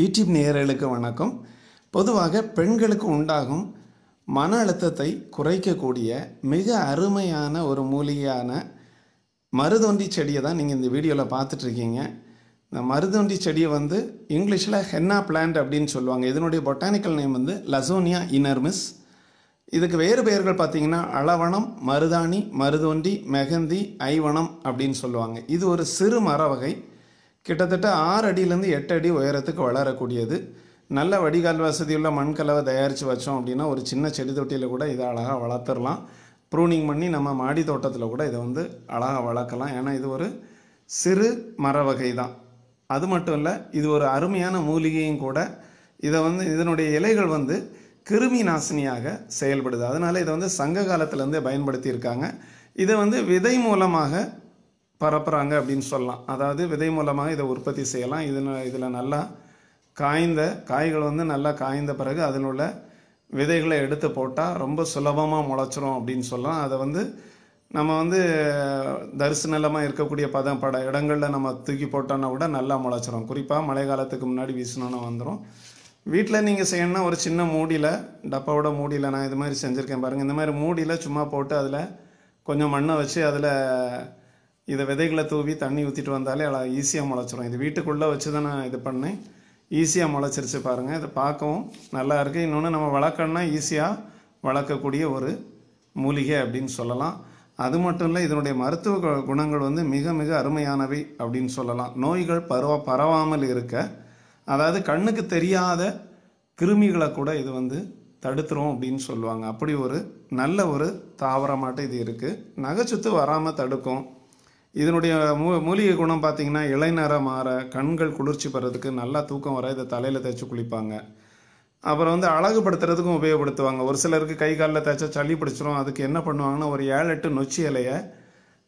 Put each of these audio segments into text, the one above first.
YouTube நேயர்களுக்கு வணக்கம் பொதுவாக பெண்களுக்கு உண்டாகும் மன அழுத்தத்தை குறைக்கக்கூடிய மிக அருமையான ஒரு மூலிகையான மருதொண்டி செடியை தான் நீங்கள் இந்த வீடியோவில் பார்த்துட்ருக்கீங்க இந்த மருதொண்டி செடியை வந்து இங்கிலீஷில் ஹென்னா பிளான்ட் அப்படின்னு சொல்லுவாங்க இதனுடைய பொட்டானிக்கல் நேம் வந்து லசோனியா இனர்மிஸ் இதுக்கு வேறு பெயர்கள் பார்த்தீங்கன்னா அளவணம் மருதாணி மருதொண்டி மெகந்தி ஐவனம் அப்படின்னு சொல்லுவாங்க இது ஒரு சிறு மர வகை கிட்டத்தட்ட ஆறு அடியிலேருந்து எட்டு அடி உயரத்துக்கு வளரக்கூடியது நல்ல வடிகால் வசதியுள்ள மண் கலவை தயாரித்து வச்சோம் அப்படின்னா ஒரு சின்ன செடி தொட்டியில் கூட இதை அழகாக வளர்த்துடலாம் ப்ரூனிங் பண்ணி நம்ம மாடி தோட்டத்தில் கூட இதை வந்து அழகாக வளர்க்கலாம் ஏன்னா இது ஒரு சிறு மர வகை தான் அது மட்டும் இல்லை இது ஒரு அருமையான மூலிகையும் கூட இதை வந்து இதனுடைய இலைகள் வந்து கிருமி நாசினியாக செயல்படுது அதனால் இதை வந்து சங்க காலத்திலேருந்தே பயன்படுத்தியிருக்காங்க இதை வந்து விதை மூலமாக பரப்புகிறாங்க அப்படின்னு சொல்லலாம் அதாவது விதை மூலமாக இதை உற்பத்தி செய்யலாம் இது இதில் நல்லா காய்ந்த காய்கள் வந்து நல்லா காய்ந்த பிறகு அதில் உள்ள விதைகளை எடுத்து போட்டால் ரொம்ப சுலபமாக முளைச்சிரும் அப்படின்னு சொல்லலாம் அதை வந்து நம்ம வந்து தரிசு நிலமாக இருக்கக்கூடிய பத பட இடங்களில் நம்ம தூக்கி போட்டோன்னா கூட நல்லா முளைச்சிரும் குறிப்பாக மழை காலத்துக்கு முன்னாடி வீசணும்னா வந்துடும் வீட்டில் நீங்கள் செய்யணும்னா ஒரு சின்ன மூடியில் டப்பாவோட மூடியில் நான் இது மாதிரி செஞ்சுருக்கேன் பாருங்கள் இந்த மாதிரி மூடியில் சும்மா போட்டு அதில் கொஞ்சம் மண்ணை வச்சு அதில் இதை விதைகளை தூவி தண்ணி ஊற்றிட்டு வந்தாலே அழகாக ஈஸியாக முளைச்சிரும் இது வீட்டுக்குள்ளே வச்சு தான் நான் இது பண்ணேன் ஈஸியாக முளைச்சிருச்சு பாருங்கள் இதை பார்க்கவும் நல்லா இருக்குது இன்னொன்று நம்ம வளர்க்கணும்னா ஈஸியாக வளர்க்கக்கூடிய ஒரு மூலிகை அப்படின்னு சொல்லலாம் அது மட்டும் இல்லை இதனுடைய மருத்துவ குணங்கள் வந்து மிக மிக அருமையானவை அப்படின்னு சொல்லலாம் நோய்கள் பரவ பரவாமல் இருக்க அதாவது கண்ணுக்கு தெரியாத கிருமிகளை கூட இது வந்து தடுத்துரும் அப்படின்னு சொல்லுவாங்க அப்படி ஒரு நல்ல ஒரு தாவரமாட்டம் இது இருக்குது நகைச்சுத்து வராமல் தடுக்கும் இதனுடைய மூ மூலிகை குணம் பார்த்தீங்கன்னா இளைநரம் மாற கண்கள் குளிர்ச்சி பெறதுக்கு நல்லா தூக்கம் வர இதை தலையில் தேய்ச்சி குளிப்பாங்க அப்புறம் வந்து அழகுபடுத்துறதுக்கும் உபயோகப்படுத்துவாங்க ஒரு சிலருக்கு கை காலில் தேய்ச்சா சளி பிடிச்சிரும் அதுக்கு என்ன பண்ணுவாங்கன்னா ஒரு ஏழு எட்டு நொச்சி இலையை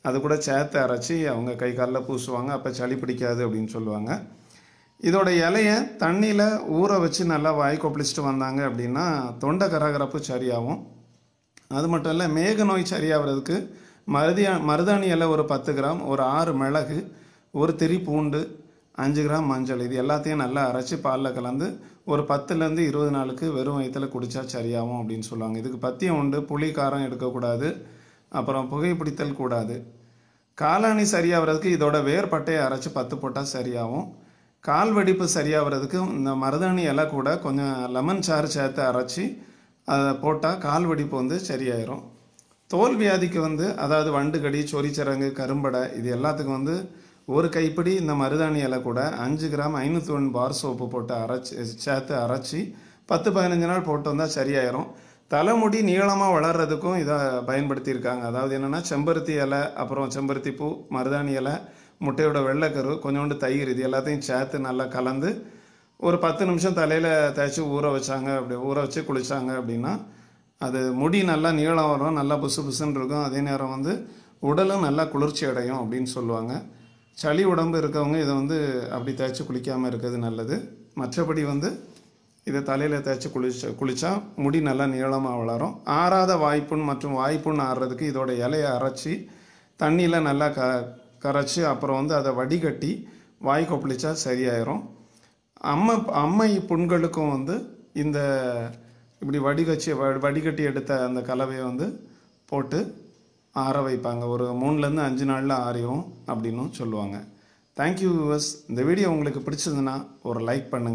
அது கூட சேர்த்து அரைச்சி அவங்க கை காலில் பூசுவாங்க அப்போ சளி பிடிக்காது அப்படின்னு சொல்லுவாங்க இதோட இலையை தண்ணியில் ஊற வச்சு நல்லா வாய் கொப்பளிச்சுட்டு வந்தாங்க அப்படின்னா தொண்டை கரகரப்பு சரியாகும் அது மட்டும் இல்லை மேக நோய் சரியாகிறதுக்கு மருதியா மருதாணி இலை ஒரு பத்து கிராம் ஒரு ஆறு மிளகு ஒரு திரி பூண்டு அஞ்சு கிராம் மஞ்சள் இது எல்லாத்தையும் நல்லா அரைச்சி பாலில் கலந்து ஒரு பத்துலேருந்து இருபது நாளுக்கு வெறும் வயத்தில் குடித்தா சரியாகும் அப்படின்னு சொல்லுவாங்க இதுக்கு பத்தியம் உண்டு புளி காரம் எடுக்கக்கூடாது அப்புறம் புகைப்பிடித்தல் கூடாது காலாணி சரியாகிறதுக்கு இதோட வேர் பட்டையை அரைச்சி பத்து போட்டால் சரியாகும் கால் வெடிப்பு சரியாகிறதுக்கு இந்த மருதாணி இலை கூட கொஞ்சம் லெமன் சாறு சேர்த்து அரைச்சி அதை போட்டால் கால் வெடிப்பு வந்து சரியாயிரும் தோல் வியாதிக்கு வந்து அதாவது வண்டுகடி சொரிச்சரங்கு கரும்படை இது எல்லாத்துக்கும் வந்து ஒரு கைப்பிடி இந்த மருதாணி இலை கூட அஞ்சு கிராம் ஐநூற்றி ஒன்று பார் சோப்பு போட்டு அரைச்சி சேர்த்து அரைச்சி பத்து பதினஞ்சு நாள் போட்டு வந்தால் சரியாயிரும் தலைமுடி நீளமாக வளர்கிறதுக்கும் இதை பயன்படுத்தியிருக்காங்க அதாவது என்னென்னா செம்பருத்தி இலை அப்புறம் செம்பருத்தி பூ மருதாணி இலை முட்டையோட வெள்ளைக்கரு கொஞ்சோண்டு தயிர் இது எல்லாத்தையும் சேர்த்து நல்லா கலந்து ஒரு பத்து நிமிஷம் தலையில் தேய்ச்சி ஊற வச்சாங்க அப்படி ஊற வச்சு குளித்தாங்க அப்படின்னா அது முடி நல்லா நீளம் வரும் நல்லா புசு புசுன்னு இருக்கும் அதே நேரம் வந்து உடலும் நல்லா குளிர்ச்சி அடையும் அப்படின்னு சொல்லுவாங்க சளி உடம்பு இருக்கவங்க இதை வந்து அப்படி தேய்ச்சி குளிக்காமல் இருக்கிறது நல்லது மற்றபடி வந்து இதை தலையில் தேய்ச்சி குளிச்ச குளித்தா முடி நல்லா நீளமாக வளரும் ஆறாத வாய்ப்புண் மற்றும் வாய்ப்புண் ஆறுறதுக்கு இதோட இலையை அரைச்சி தண்ணியில் நல்லா க கரைச்சி அப்புறம் வந்து அதை வடிகட்டி வாய் கொப்பளிச்சா சரியாயிரும் அம்மை அம்மை புண்களுக்கும் வந்து இந்த இப்படி வடிகச்சி வடிகட்டி எடுத்த அந்த கலவையை வந்து போட்டு ஆற வைப்பாங்க ஒரு மூணுலேருந்து அஞ்சு நாளில் ஆறியும் அப்படின்னும் சொல்லுவாங்க தேங்க்யூ வியூவர்ஸ் இந்த வீடியோ உங்களுக்கு பிடிச்சதுன்னா ஒரு லைக் பண்ணுங்கள்